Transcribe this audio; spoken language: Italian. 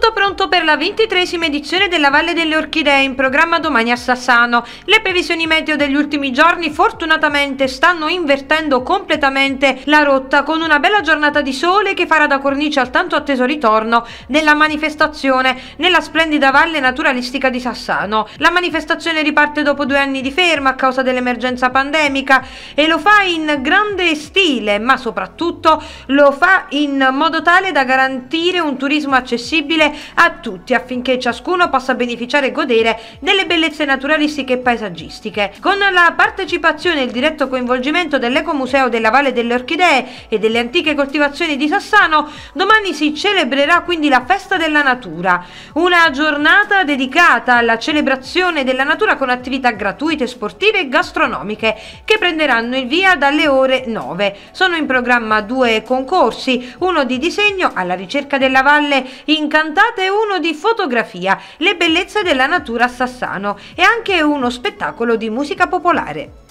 Tutto pronto per la ventitresima edizione della Valle delle Orchidee in programma domani a Sassano. Le previsioni meteo degli ultimi giorni fortunatamente stanno invertendo completamente la rotta con una bella giornata di sole che farà da cornice al tanto atteso ritorno della manifestazione nella splendida valle naturalistica di Sassano. La manifestazione riparte dopo due anni di ferma a causa dell'emergenza pandemica e lo fa in grande stile ma soprattutto lo fa in modo tale da garantire un turismo accessibile a tutti affinché ciascuno possa beneficiare e godere delle bellezze naturalistiche e paesaggistiche. Con la partecipazione e il diretto coinvolgimento dell'Ecomuseo della Valle delle Orchidee e delle antiche coltivazioni di Sassano, domani si celebrerà quindi la Festa della Natura, una giornata dedicata alla celebrazione della natura con attività gratuite, sportive e gastronomiche che prenderanno il via dalle ore 9. Sono in programma due concorsi, uno di disegno alla ricerca della valle incantata guardate è uno di fotografia, le bellezze della natura a Sassano e anche uno spettacolo di musica popolare.